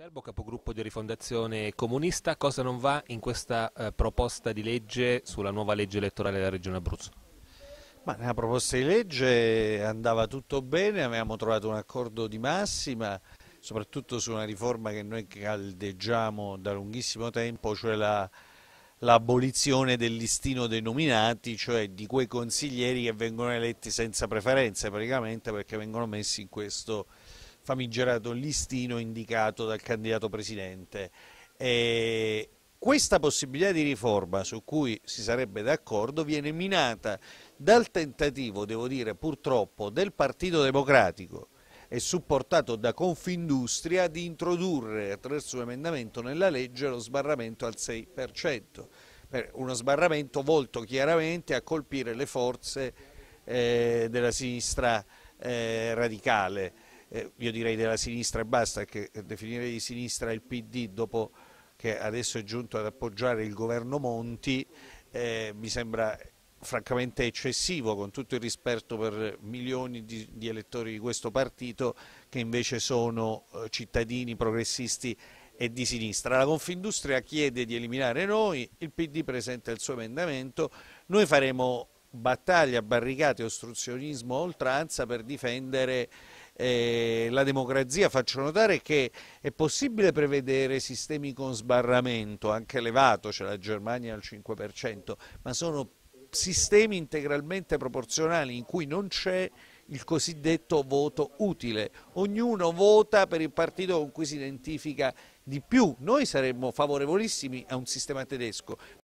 Cerbo, capogruppo di Rifondazione Comunista, cosa non va in questa eh, proposta di legge sulla nuova legge elettorale della Regione Abruzzo? Ma nella proposta di legge andava tutto bene, avevamo trovato un accordo di massima, soprattutto su una riforma che noi caldeggiamo da lunghissimo tempo, cioè l'abolizione del listino dei nominati, cioè di quei consiglieri che vengono eletti senza preferenze praticamente perché vengono messi in questo famigerato listino indicato dal candidato presidente. E questa possibilità di riforma su cui si sarebbe d'accordo viene minata dal tentativo, devo dire purtroppo, del Partito Democratico e supportato da Confindustria di introdurre attraverso un emendamento nella legge lo sbarramento al 6%, uno sbarramento volto chiaramente a colpire le forze eh, della sinistra eh, radicale eh, io direi della sinistra e basta, che eh, definire di sinistra il PD dopo che adesso è giunto ad appoggiare il governo Monti eh, mi sembra francamente eccessivo con tutto il rispetto per milioni di, di elettori di questo partito che invece sono eh, cittadini progressisti e di sinistra. La Confindustria chiede di eliminare noi, il PD presenta il suo emendamento, noi faremo battaglia, barricate, ostruzionismo, oltranza per difendere eh, la democrazia. Faccio notare che è possibile prevedere sistemi con sbarramento, anche elevato, c'è cioè la Germania al 5%, ma sono sistemi integralmente proporzionali in cui non c'è il cosiddetto voto utile. Ognuno vota per il partito con cui si identifica di più. Noi saremmo favorevolissimi a un sistema tedesco,